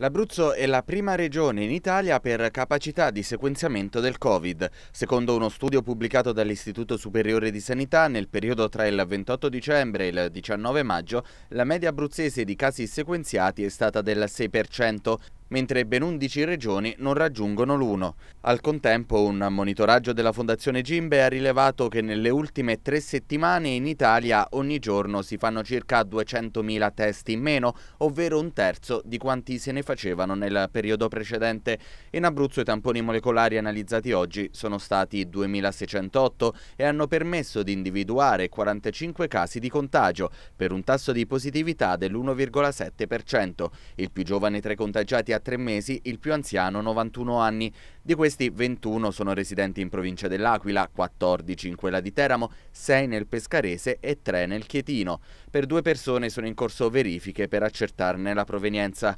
L'Abruzzo è la prima regione in Italia per capacità di sequenziamento del Covid. Secondo uno studio pubblicato dall'Istituto Superiore di Sanità, nel periodo tra il 28 dicembre e il 19 maggio, la media abruzzese di casi sequenziati è stata del 6%, mentre ben 11 regioni non raggiungono l'1. Al contempo un monitoraggio della Fondazione Gimbe ha rilevato che nelle ultime tre settimane in Italia ogni giorno si fanno circa 200.000 test in meno, ovvero un terzo di quanti se ne facevano nel periodo precedente. In Abruzzo i tamponi molecolari analizzati oggi sono stati 2.608 e hanno permesso di individuare 45 casi di contagio per un tasso di positività dell'1,7%. Il più giovane tra i contagiati a tre mesi, il più anziano 91 anni. Di questi 21 sono residenti in provincia dell'Aquila, 14 in quella di Teramo, 6 nel Pescarese e 3 nel Chietino. Per due persone sono in corso verifiche per accertarne la provenienza.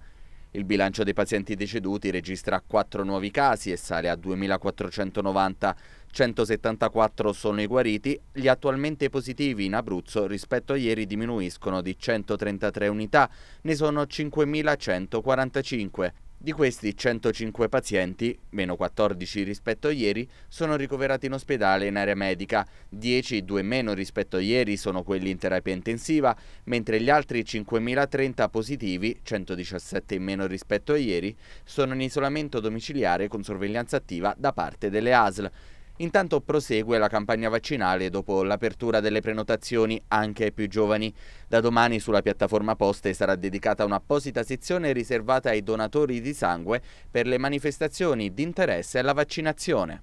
Il bilancio dei pazienti deceduti registra 4 nuovi casi e sale a 2.490. 174 sono i guariti, gli attualmente positivi in Abruzzo rispetto a ieri diminuiscono di 133 unità, ne sono 5.145. Di questi 105 pazienti, meno 14 rispetto a ieri, sono ricoverati in ospedale in area medica, 10 2 meno rispetto a ieri sono quelli in terapia intensiva, mentre gli altri 5.030 positivi, 117 in meno rispetto a ieri, sono in isolamento domiciliare con sorveglianza attiva da parte delle ASL. Intanto prosegue la campagna vaccinale dopo l'apertura delle prenotazioni anche ai più giovani. Da domani sulla piattaforma Poste sarà dedicata un'apposita sezione riservata ai donatori di sangue per le manifestazioni di interesse alla vaccinazione.